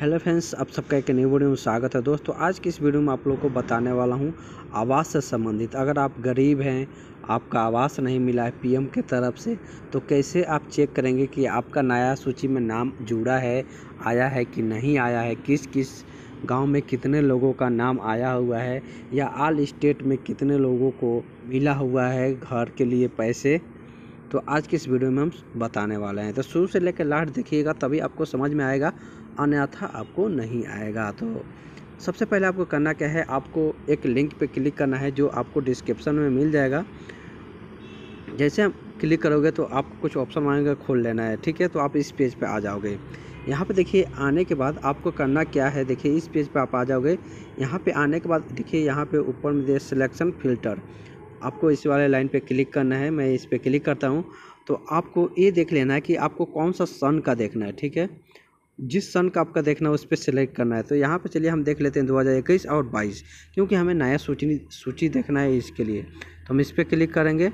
hello friends आप सबका एक नई वीडियो में स्वागत है दोस्तों आज की इस वीडियो में आप लोगों को बताने वाला हूं आवास से संबंधित अगर आप गरीब हैं आपका आवास नहीं मिला है पीएम के तरफ से तो कैसे आप चेक करेंगे कि आपका नया सूची में नाम जुड़ा है आया है कि नहीं आया है किस किस गांव में कितने लोगों का नाम आया हुआ है या आल स्टेट में कितने लोगों को मिला हुआ है घर के लिए पैसे तो आज की इस वीडियो में हम बताने वाले हैं तो शुरू से लेकर लास्ट देखिएगा तभी आपको समझ में आएगा अन्यथा आपको नहीं आएगा तो सबसे पहले आपको करना क्या है आपको एक लिंक पे क्लिक करना है जो आपको डिस्क्रिप्शन में मिल जाएगा जैसे आप क्लिक करोगे तो आपको कुछ ऑप्शन मांगेगा खोल लेना है ठीक है तो आप इस पेज पे आ जाओगे यहाँ पे देखिए आने के बाद आपको करना क्या है देखिए इस पेज पे आप आ जाओगे यहाँ पे आने के बाद देखिए यहाँ पे ऊपर में दे सिलेक्शन फ़िल्टर आपको इस वाले लाइन पे क्लिक करना है मैं इस पर क्लिक करता हूँ तो आपको ये देख लेना है कि आपको कौन सा सन का देखना है ठीक है जिस सन का आपका देखना है उस पर सिलेक्ट करना है तो यहाँ पे चलिए हम देख लेते हैं 2021 और 22 क्योंकि हमें नया सूची सूची देखना है इसके लिए तो हम इस पर क्लिक करेंगे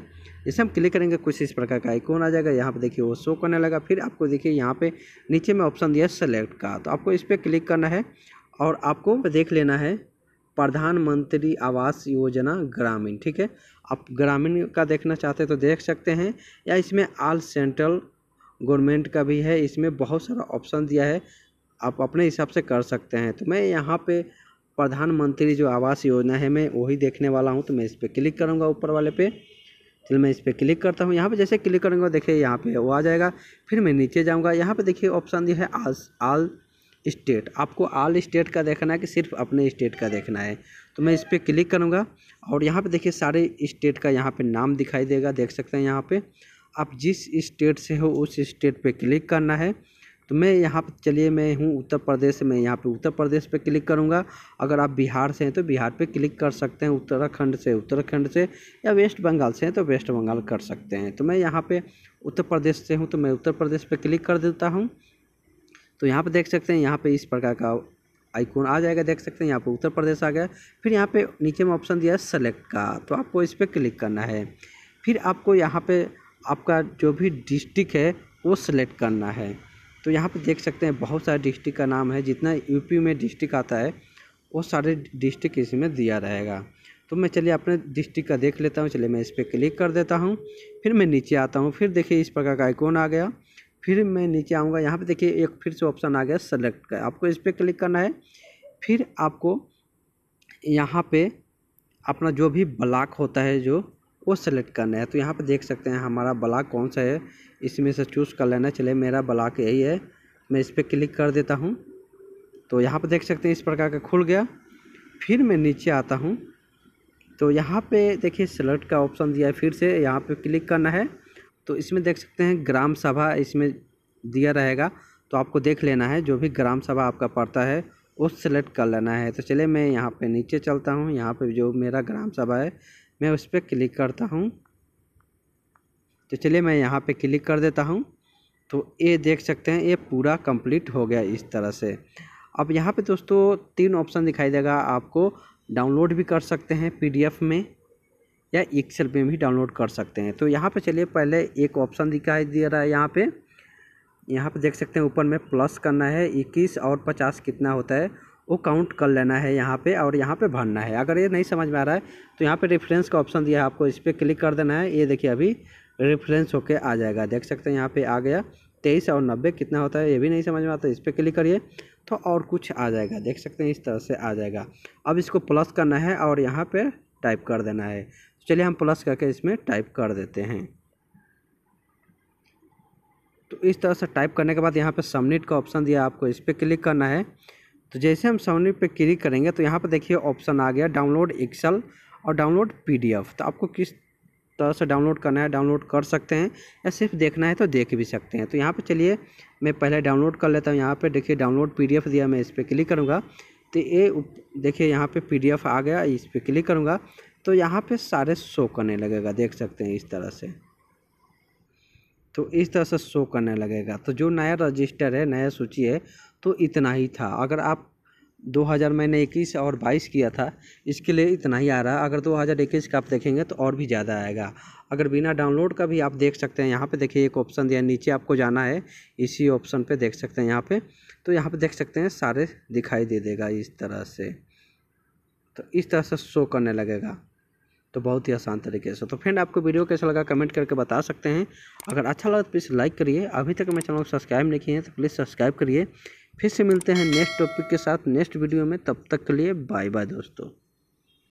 जैसे हम क्लिक करेंगे कुछ इस प्रकार का आइकॉन आ जाएगा यहाँ पे देखिए वो शो करने लगा फिर आपको देखिए यहाँ पे नीचे में ऑप्शन दिया सेलेक्ट का तो आपको इस पर क्लिक करना है और आपको देख लेना है प्रधानमंत्री आवास योजना ग्रामीण ठीक है आप ग्रामीण का देखना चाहते हैं तो देख सकते हैं या इसमें आल सेंट्रल गवर्नमेंट का भी है इसमें बहुत सारा ऑप्शन दिया है आप अपने हिसाब से कर सकते हैं तो मैं यहाँ पे प्रधानमंत्री जो आवास योजना है मैं वही देखने वाला हूँ तो मैं इस पर क्लिक करूँगा ऊपर वाले पे चलो मैं इस पर क्लिक करता हूँ यहाँ पे जैसे क्लिक करूँगा देखिए यहाँ पे वो आ जाएगा फिर मैं नीचे जाऊँगा यहाँ पे देखिए ऑप्शन दिया है आल आल स्टेट आपको आल स्टेट का देखना है कि सिर्फ अपने स्टेट का देखना है तो मैं इस पर क्लिक करूँगा और यहाँ पर देखिए सारे स्टेट का यहाँ पर नाम दिखाई देगा देख सकते हैं यहाँ पर आप जिस स्टेट से हो उस स्टेट पे क्लिक करना है तो मैं यहाँ पे चलिए मैं हूँ उत्तर प्रदेश में यहाँ पे उत्तर प्रदेश पे क्लिक करूँगा अगर आप बिहार से हैं तो बिहार पे क्लिक कर सकते हैं उत्तराखंड से उत्तराखंड से या वेस्ट बंगाल से हैं तो वेस्ट बंगाल कर सकते हैं तो मैं यहाँ पे उत्तर प्रदेश से हूँ तो मैं उत्तर प्रदेश पे क्लिक कर देता हूँ तो यहाँ पर देख सकते हैं यहाँ पर इस प्रकार का आइकोन आ जाएगा देख सकते हैं यहाँ पर उत्तर प्रदेश आ गया फिर यहाँ पर नीचे में ऑप्शन दिया है सेलेक्ट का तो आपको इस पर क्लिक करना है फिर आपको यहाँ पर आपका जो भी डिस्ट्रिक्ट है वो सेलेक्ट करना है तो यहाँ पे देख सकते हैं बहुत सारे डिस्ट्रिक्ट का नाम है जितना यूपी में डिस्ट्रिक्ट आता है वो सारे डिस्ट्रिक्ट इसमें दिया रहेगा तो मैं चलिए अपने डिस्ट्रिक्ट का देख लेता हूँ चलिए मैं इस पर क्लिक कर देता हूँ फिर मैं नीचे आता हूँ फिर देखिए इस प्रकार का आइकॉन आ गया फिर मैं नीचे आऊँगा यहाँ पे देखिए एक फिर से ऑप्शन आ गया सेलेक्ट का आपको इस पर क्लिक करना है फिर आपको यहाँ पे अपना जो भी ब्लॉक होता है जो वो सेलेक्ट करना है तो यहाँ पर देख सकते हैं हमारा ब्लॉक कौन सा है इसमें से चूज़ कर लेना चले मेरा ब्लॉक यही है मैं इस पर क्लिक कर देता हूँ तो यहाँ पर देख सकते हैं इस प्रकार का खुल गया फिर मैं नीचे आता हूँ तो यहाँ पे देखिए सेलेक्ट का ऑप्शन दिया है फिर से यहाँ पे क्लिक करना है तो इसमें देख सकते हैं ग्राम सभा इसमें दिया रहेगा तो आपको देख लेना है जो भी ग्राम सभा आपका पड़ता है वो सिलेक्ट कर लेना है तो चलिए मैं यहाँ पे नीचे चलता हूँ यहाँ पे जो मेरा ग्राम सभा है मैं उस पर क्लिक करता हूँ तो चलिए मैं यहाँ पे क्लिक कर देता हूँ तो ये देख सकते हैं ये पूरा कंप्लीट हो गया इस तरह से अब यहाँ पे दोस्तों तीन ऑप्शन दिखाई देगा आपको डाउनलोड भी कर सकते हैं पीडीएफ में या एक्सेल में भी डाउनलोड कर सकते हैं तो यहाँ पे चलिए पहले एक ऑप्शन दिखाई दे रहा है यहाँ पे यहाँ पे देख सकते हैं ऊपर में प्लस करना है इक्कीस और पचास कितना होता है वो काउंट कर लेना है यहाँ पे और यहाँ पे भरना है अगर ये नहीं समझ में आ रहा है तो यहाँ पे रेफरेंस का ऑप्शन दिया है आपको इस पर क्लिक कर देना है ये देखिए अभी रेफरेंस होके आ जाएगा देख सकते हैं यहाँ पे आ गया तेईस और नब्बे कितना होता है ये भी नहीं समझ में आता इस पर क्लिक करिए तो और कुछ आ जाएगा देख सकते हैं इस तरह से आ जाएगा अब इसको प्लस करना है और यहाँ पर टाइप कर देना है चलिए हम प्लस करके इसमें टाइप कर देते हैं तो इस तरह से टाइप करने के बाद यहाँ पर सबमिट का ऑप्शन दिया आपको इस पर क्लिक करना है तो जैसे हम समरी पे क्लिक करेंगे तो यहाँ पर देखिए ऑप्शन आ गया डाउनलोड एक्सल और डाउनलोड पीडीएफ तो आपको किस तरह से डाउनलोड करना है डाउनलोड कर सकते हैं या सिर्फ देखना है तो देख भी सकते हैं तो यहाँ पर चलिए मैं पहले डाउनलोड कर लेता हूँ यहाँ पर देखिए डाउनलोड पी दिया मैं इस पर क्लिक करूँगा तो ये देखिए यहाँ पे पीडीएफ आ गया इस पर क्लिक करूँगा तो यहाँ पे सारे शो करने लगेगा देख सकते हैं इस तरह से तो इस तरह से शो करने लगेगा तो जो नया रजिस्टर है नया सूची है तो इतना ही था अगर आप 2000 मैंने इक्कीस और 22 किया था इसके लिए इतना ही आ रहा अगर 2021 का आप देखेंगे तो और भी ज़्यादा आएगा अगर बिना डाउनलोड का भी आप देख सकते हैं यहाँ पे देखिए एक ऑप्शन दिया नीचे आपको जाना है इसी ऑप्शन पे देख सकते हैं यहाँ पे तो यहाँ पे देख सकते हैं सारे दिखाई दे देगा इस तरह से तो इस तरह से शो करने लगेगा तो बहुत ही आसान तरीके से तो फ्रेंड आपको वीडियो कैसा लगा कमेंट करके बता सकते हैं अगर अच्छा लगा तो प्लीज़ लाइक करिए अभी तक मेरे चैनल को सब्सक्राइब नहीं किए हैं तो प्लीज़ सब्सक्राइब करिए फिर से मिलते हैं नेक्स्ट टॉपिक के साथ नेक्स्ट वीडियो में तब तक के लिए बाय बाय दोस्तों